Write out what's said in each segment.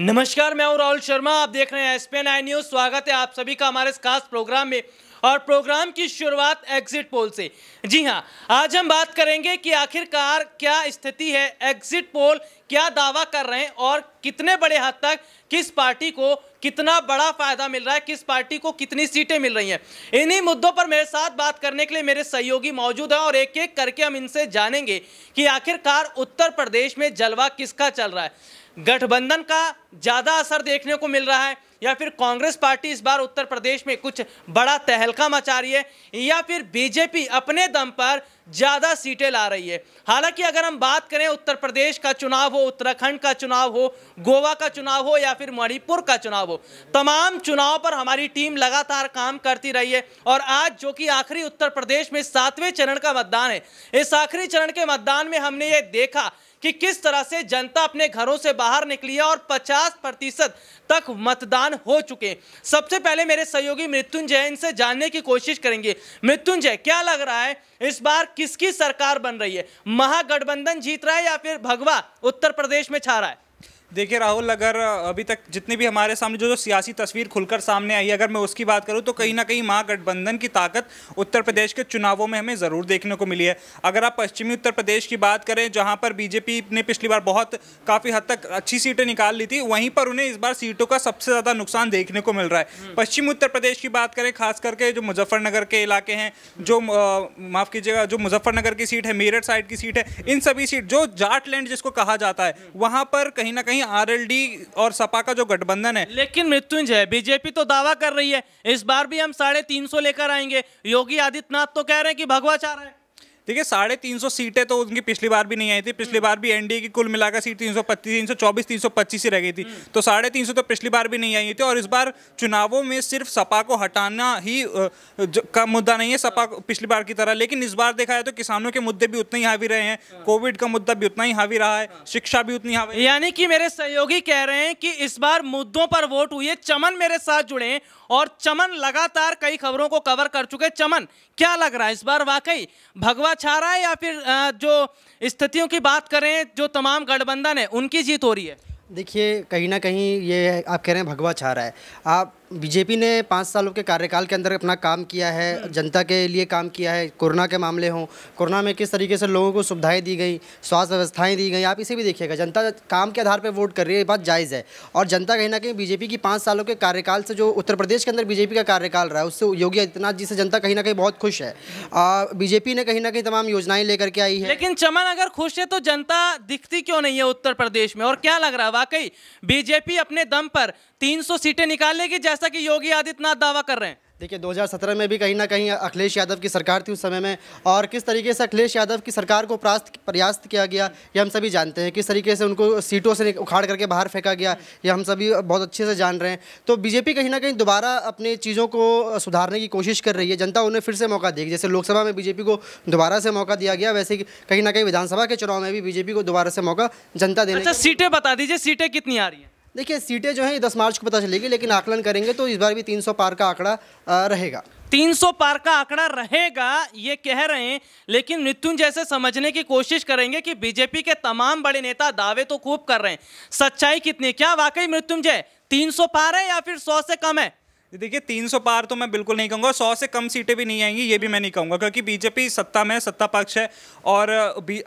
नमस्कार मैं हूं राहुल शर्मा आप देख रहे हैं एस पी आई न्यूज स्वागत है आप सभी का हमारे इस खास प्रोग्राम में और प्रोग्राम की शुरुआत एग्जिट पोल से जी हां आज हम बात करेंगे कि आखिरकार क्या स्थिति है एग्जिट पोल क्या दावा कर रहे हैं और कितने बड़े हद तक किस पार्टी को कितना बड़ा फायदा मिल रहा है किस पार्टी को कितनी सीटें मिल रही हैं इन्हीं मुद्दों पर मेरे साथ बात करने के लिए मेरे सहयोगी मौजूद हैं और एक एक करके हम इनसे जानेंगे कि आखिरकार उत्तर प्रदेश में जलवा किसका चल रहा है गठबंधन का ज़्यादा असर देखने को मिल रहा है या फिर कांग्रेस पार्टी इस बार उत्तर प्रदेश में कुछ बड़ा तहलका मचा रही है या फिर बीजेपी अपने दम पर ज़्यादा सीटें ला रही है हालांकि अगर हम बात करें उत्तर प्रदेश का चुनाव हो उत्तराखंड का चुनाव हो गोवा का चुनाव हो या फिर मणिपुर का चुनाव हो तमाम चुनाव पर हमारी टीम लगातार काम करती रही है और आज जो कि आखिरी उत्तर प्रदेश में सातवें चरण का मतदान है इस आखिरी चरण के मतदान में हमने ये देखा कि किस तरह से जनता अपने घरों से बाहर निकली है और पचास प्रतिशत तक मतदान परेशान हो चुके सबसे पहले मेरे सहयोगी मृत्युंजय इनसे जानने की कोशिश करेंगे मृत्युंजय क्या लग रहा है इस बार किसकी सरकार बन रही है महागठबंधन जीत रहा है या फिर भगवा उत्तर प्रदेश में छा रहा है देखिए राहुल अगर अभी तक जितनी भी हमारे सामने जो जो सियासी तस्वीर खुलकर सामने आई अगर मैं उसकी बात करूं तो कहीं ना कहीं महागठबंधन की ताकत उत्तर प्रदेश के चुनावों में हमें ज़रूर देखने को मिली है अगर आप पश्चिमी उत्तर प्रदेश की बात करें जहां पर बीजेपी ने पिछली बार बहुत काफ़ी हद तक अच्छी सीटें निकाल ली थी वहीं पर उन्हें इस बार सीटों का सबसे ज़्यादा नुकसान देखने को मिल रहा है हम्म। पश्चिमी उत्तर प्रदेश की बात करें खास करके जो मुजफ्फरनगर के इलाके हैं जो माफ़ कीजिएगा जो मुजफ्फरनगर की सीट है मेरठ साइड की सीट है इन सभी सीट जो जाट लैंड जिसको कहा जाता है वहाँ पर कहीं ना कहीं नहीं आरएलडी और सपा का जो गठबंधन है लेकिन मृत्युंजय बीजेपी तो दावा कर रही है इस बार भी हम साढ़े तीन सौ लेकर आएंगे योगी आदित्यनाथ तो कह रहे हैं कि भगवा है ठीक है साढ़े तीन सौ सीटें तो उनकी पिछली बार भी नहीं आई थी पिछली बार भी एनडीए की कुल मिलाकर सीट तीन सौ पच्चीस तीन सौ चौबीस तीन सौ पच्चीस ही रह गई थी हम्म। तो साढ़े तीन सौ तो पिछली बार भी नहीं आई थी और इस बार चुनावों में सिर्फ सपा को हटाना ही का मुद्दा नहीं है सपा पिछली बार की तरह लेकिन इस बार देखा है तो किसानों के मुद्दे भी उतने ही हावी रहे हैं हाँ। कोविड का मुद्दा भी उतना ही हावी रहा है हाँ। शिक्षा भी उतनी हावी यानी कि मेरे सहयोगी कह रहे हैं कि इस बार मुद्दों पर वोट हुई है चमन मेरे साथ जुड़े और चमन लगातार कई खबरों को कवर कर चुके चमन क्या लग रहा है इस बार वाकई भगवा छा रहा है या फिर जो स्थितियों की बात करें जो तमाम गठबंधन है उनकी जीत हो रही है देखिए कहीं ना कहीं ये आप कह रहे हैं भगवा छा रहा है आप बीजेपी ने पाँच सालों के कार्यकाल के अंदर अपना काम किया है हम्म। जनता के लिए काम किया है कोरोना के मामले हों कोरोना में किस तरीके से लोगों को सुविधाएं दी गई स्वास्थ्य व्यवस्थाएं दी गई आप इसे भी देखिएगा जनता काम के आधार पर वोट कर रही है ये बात जायज़ है और जनता कहीं ना कहीं बीजेपी की पाँच सालों के कार्यकाल से जो उत्तर प्रदेश के अंदर बीजेपी का कार्यकाल रहा है उससे योगी आदित्यनाथ जी से जनता कहीं ना कहीं बहुत खुश है बीजेपी ने कहीं ना कहीं तमाम योजनाएं लेकर के आई है लेकिन चमन अगर खुश है तो जनता दिखती क्यों नहीं है उत्तर प्रदेश में और क्या लग रहा है वाकई बीजेपी अपने दम पर तीन सीटें निकालेगी जैसे जैसा कि योगी आदित्यनाथ दावा कर रहे हैं देखिए 2017 में भी कहीं ना कहीं अखिलेश यादव की सरकार थी उस समय में और किस तरीके से अखिलेश यादव की सरकार को प्रास्त प्रयास किया गया ये हम सभी जानते हैं किस तरीके से उनको सीटों से उखाड़ करके बाहर फेंका गया ये हम सभी बहुत अच्छे से जान रहे हैं तो बीजेपी कहीं ना कहीं दोबारा अपनी चीज़ों को सुधारने की कोशिश कर रही है जनता उन्हें फिर से मौका देगी जैसे लोकसभा में बीजेपी को दोबारा से मौका दिया गया वैसे कहीं ना कहीं विधानसभा के चुनाव में भी बीजेपी को दोबारा से मौका जनता देने अच्छा, सीटें बता दीजिए सीटें कितनी आ रही हैं देखिए सीटें जो हैं दस मार्च को पता चलेगी लेकिन आकलन करेंगे तो इस बार भी तीन सौ पार का आंकड़ा रहेगा 300 पार का आंकड़ा रहेगा ये कह रहे हैं लेकिन मृत्युंजय से समझने की कोशिश करेंगे कि बीजेपी के तमाम बड़े नेता दावे तो खूब कर रहे हैं सच्चाई कितनी क्या वाकई मृत्युंजय 300 पार है या फिर 100 से कम है देखिए 300 पार तो मैं बिल्कुल नहीं कहूँगा सौ से कम सीटें भी नहीं आएंगी ये भी मैं नहीं कहूँगा क्योंकि बीजेपी सत्ता में सत्ता पक्ष है और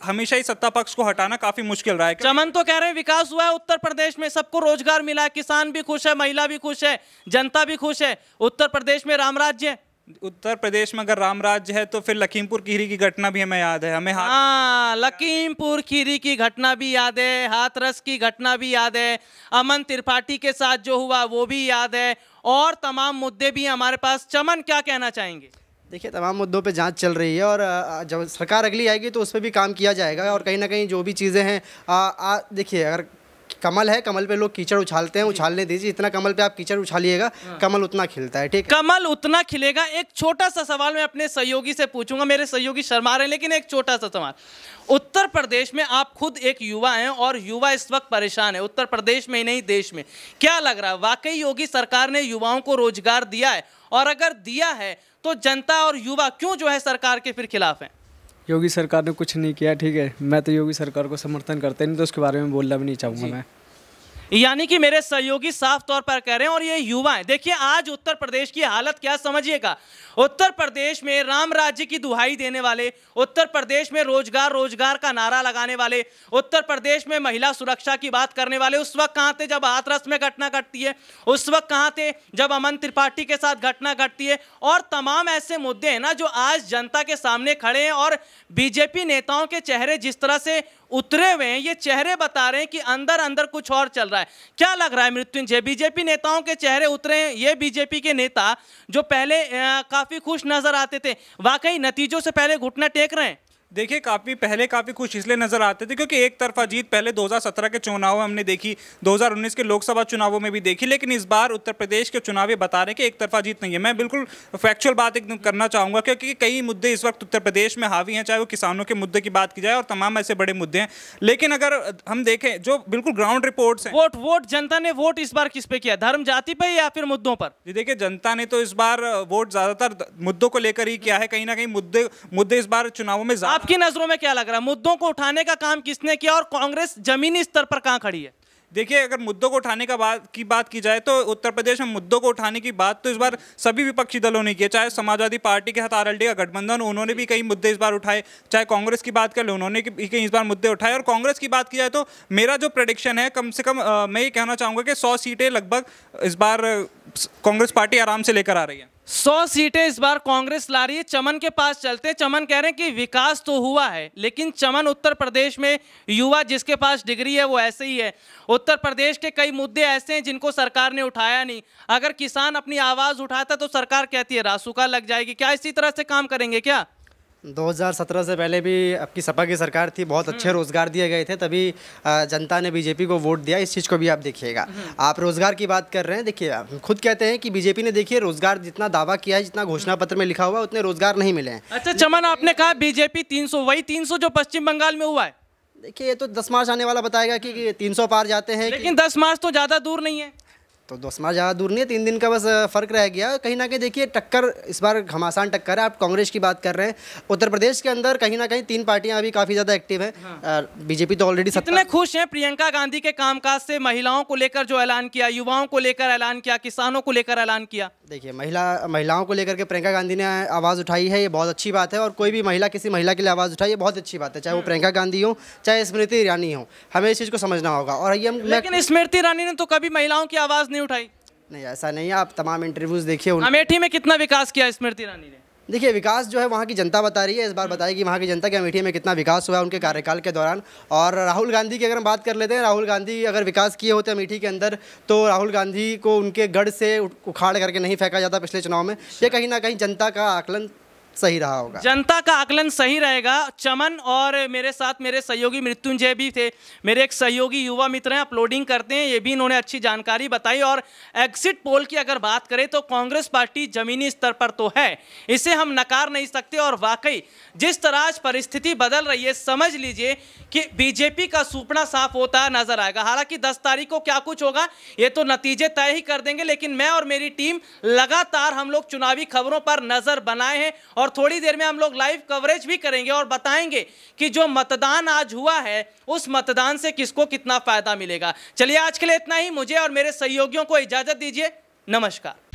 हमेशा ही सत्ता पक्ष को हटाना काफी मुश्किल रहा है चमन तो कह रहे हैं विकास हुआ है उत्तर प्रदेश में सबको रोजगार मिला है किसान भी खुश है महिला भी खुश है जनता भी खुश है उत्तर प्रदेश में राम राज्य उत्तर प्रदेश में अगर राम राज्य है तो फिर लखीमपुर खीरी की घटना भी हमें याद है हमें हाँ लखीमपुर खीरी की घटना भी याद है हाथरस की घटना भी याद है अमन त्रिपाठी के साथ जो हुआ वो भी याद है और तमाम मुद्दे भी हमारे पास चमन क्या कहना चाहेंगे देखिए तमाम मुद्दों पे जांच चल रही है और जब सरकार अगली आएगी तो उस पर भी काम किया जाएगा और कहीं ना कहीं जो भी चीज़ें हैं देखिए अगर कमल है कमल पे लोग कीचड़ उछालते हैं उछालने दीजिए इतना कमल पे आप कीचड़ उछालिएगा हाँ। कमल उतना खिलता है ठीक कमल उतना खिलेगा एक छोटा सा सवाल मैं अपने सहयोगी से पूछूंगा मेरे सहयोगी शर्मा रहे हैं लेकिन एक छोटा सा सवाल उत्तर प्रदेश में आप खुद एक युवा हैं और युवा इस वक्त परेशान है उत्तर प्रदेश में ही नहीं देश में क्या लग रहा है वाकई योगी सरकार ने युवाओं को रोजगार दिया है और अगर दिया है तो जनता और युवा क्यों जो है सरकार के फिर खिलाफ हैं योगी सरकार ने कुछ नहीं किया ठीक है मैं तो योगी सरकार को समर्थन करते नहीं तो उसके बारे में बोलना भी नहीं चाहूँगा मैं यानी कि मेरे सहयोगी साफ तौर पर कह रहे हैं और ये युवा हैं देखिए आज उत्तर प्रदेश की हालत क्या समझिएगा उत्तर प्रदेश में राम राज्य की दुहाई देने वाले उत्तर प्रदेश में रोजगार रोजगार का नारा लगाने वाले उत्तर प्रदेश में महिला सुरक्षा की बात करने वाले उस वक्त कहाँ थे जब हाथरस में घटना घटती है उस वक्त कहाँ थे जब अमन त्रिपाठी के साथ घटना घटती है और तमाम ऐसे मुद्दे हैं ना जो आज जनता के सामने खड़े हैं और बीजेपी नेताओं के चेहरे जिस तरह से उतरे हुए हैं ये चेहरे बता रहे हैं कि अंदर अंदर कुछ और चल रहा है है क्या लग रहा है मृत्युंजय बीजेपी नेताओं के चेहरे उतरे ये बीजेपी के नेता जो पहले काफ़ी खुश नजर आते थे वाकई नतीजों से पहले घुटना टेक रहे हैं देखिए काफ़ी पहले काफ़ी खुश इसलिए नज़र आते थे क्योंकि एक तरफा जीत पहले 2017 के चुनाव में हमने देखी 2019 के लोकसभा चुनावों में भी देखी लेकिन इस बार उत्तर प्रदेश के चुनावी बता रहे कि एक तरफा जीत नहीं है मैं बिल्कुल फैक्चुअल बात एकदम करना चाहूँगा क्योंकि कई मुद्दे इस वक्त उत्तर प्रदेश में हावी हैं चाहे वो किसानों के मुद्दे की बात की जाए और तमाम ऐसे बड़े मुद्दे हैं लेकिन अगर हम देखें जो बिल्कुल ग्राउंड रिपोर्ट्स हैं वोट वोट जनता ने वोट इस बार किस पे किया धर्म जाति पे या फिर मुद्दों पर जी देखिए जनता ने तो इस बार वोट ज़्यादातर मुद्दों को लेकर ही किया है कहीं ना कहीं मुद्दे मुद्दे इस बार चुनावों में आपकी नज़रों में क्या लग रहा है मुद्दों को उठाने का काम किसने किया और कांग्रेस जमीनी स्तर पर कहाँ खड़ी है देखिए अगर मुद्दों को उठाने का बात की बात की जाए तो उत्तर प्रदेश में मुद्दों को उठाने की बात तो इस बार सभी विपक्षी दलों ने की चाहे समाजवादी पार्टी के साथ आर का गठबंधन उन्होंने भी कई मुद्दे इस बार उठाए चाहे कांग्रेस की बात कर लो उन्होंने भी कई इस बार मुद्दे उठाए और कांग्रेस की बात की जाए तो मेरा जो प्रडिक्शन है कम से कम आ, मैं ये कहना चाहूँगा कि सौ सीटें लगभग इस बार कांग्रेस पार्टी आराम से लेकर आ रही है सौ सीटें इस बार कांग्रेस ला रही है चमन के पास चलते चमन कह रहे हैं कि विकास तो हुआ है लेकिन चमन उत्तर प्रदेश में युवा जिसके पास डिग्री है वो ऐसे ही है उत्तर प्रदेश के कई मुद्दे ऐसे हैं जिनको सरकार ने उठाया नहीं अगर किसान अपनी आवाज़ उठाता तो सरकार कहती है रासुका लग जाएगी क्या इसी तरह से काम करेंगे क्या 2017 से पहले भी आपकी सपा की सरकार थी बहुत अच्छे हम्म। रोज़गार दिए गए थे तभी जनता ने बीजेपी को वोट दिया इस चीज़ को भी आप देखिएगा हम्म। आप रोज़गार की बात कर रहे हैं देखिए आप खुद कहते हैं कि बीजेपी ने देखिए रोज़गार जितना दावा किया है जितना घोषणा पत्र में लिखा हुआ है उतने रोज़गार नहीं मिले हैं अच्छा चमन आपने कहा बीजेपी तीन वही तीन जो पश्चिम बंगाल में हुआ है देखिए ये तो दस मार्च आने वाला बताएगा कि तीन सौ पार जाते हैं लेकिन दस मार्च तो ज़्यादा दूर नहीं है तो दोस्त मार्च ज़्यादा दूर नहीं है तीन दिन का बस फर्क रह गया कहीं ना कहीं देखिए टक्कर इस बार घमासान टक्कर है आप कांग्रेस की बात कर रहे हैं उत्तर प्रदेश के अंदर कहीं ना कहीं तीन पार्टियां अभी काफ़ी ज़्यादा एक्टिव हैं हाँ। बीजेपी तो ऑलरेडी इतने खुश हैं प्रियंका गांधी के कामकाज से महिलाओं को लेकर जो ऐलान किया युवाओं को लेकर ऐलान किया किसानों को लेकर ऐलान किया देखिए महिला महिलाओं को लेकर के प्रियंका गांधी ने आवाज़ उठाई है ये बहुत अच्छी बात है और कोई भी महिला किसी महिला के लिए आवाज़ उठाई है बहुत अच्छी बात है चाहे वो हाँ। प्रियंका गांधी हो चाहे स्मृति ईरानी हो हमें इस चीज़ को समझना होगा और ये लेकिन स्मृति ईरानी ने तो कभी महिलाओं की आवाज़ नहीं नहीं उठाई नहीं ऐसा नहीं आप तमाम इंटरव्यूज देखिए अमेठी में कितना विकास किया स्मृति ईरानी ने देखिए विकास जो है वहाँ की जनता बता रही है इस बार बताएगी वहाँ की जनता के अमेठी में कितना विकास हुआ है उनके कार्यकाल के दौरान और राहुल गांधी की अगर हम बात कर लेते हैं राहुल गांधी अगर विकास किए होते अमेठी के अंदर तो राहुल गांधी को उनके गढ़ से उखाड़ करके नहीं फेंका जाता पिछले चुनाव में ये कहीं ना कहीं जनता का आकलन सही रहा होगा जनता का आकलन सही रहेगा चमन और मेरे साथ मेरे सहयोगी मृत्युंजय भी थे मेरे एक सहयोगी युवा मित्र हैं अपलोडिंग करते हैं ये भी इन्होंने अच्छी जानकारी बताई और एग्जिट पोल की अगर बात करें तो कांग्रेस पार्टी जमीनी स्तर पर तो है इसे हम नकार नहीं सकते और वाकई जिस तरह आज परिस्थिति बदल रही है समझ लीजिए कि बीजेपी का सूपना साफ होता नजर आएगा हालांकि दस तारीख को क्या कुछ होगा ये तो नतीजे तय ही कर देंगे लेकिन मैं और मेरी टीम लगातार हम लोग चुनावी खबरों पर नजर बनाए हैं और थोड़ी देर में हम लोग लाइव कवरेज भी करेंगे और बताएंगे कि जो मतदान आज हुआ है उस मतदान से किसको कितना फ़ायदा मिलेगा चलिए आज के लिए इतना ही मुझे और मेरे सहयोगियों को इजाज़त दीजिए नमस्कार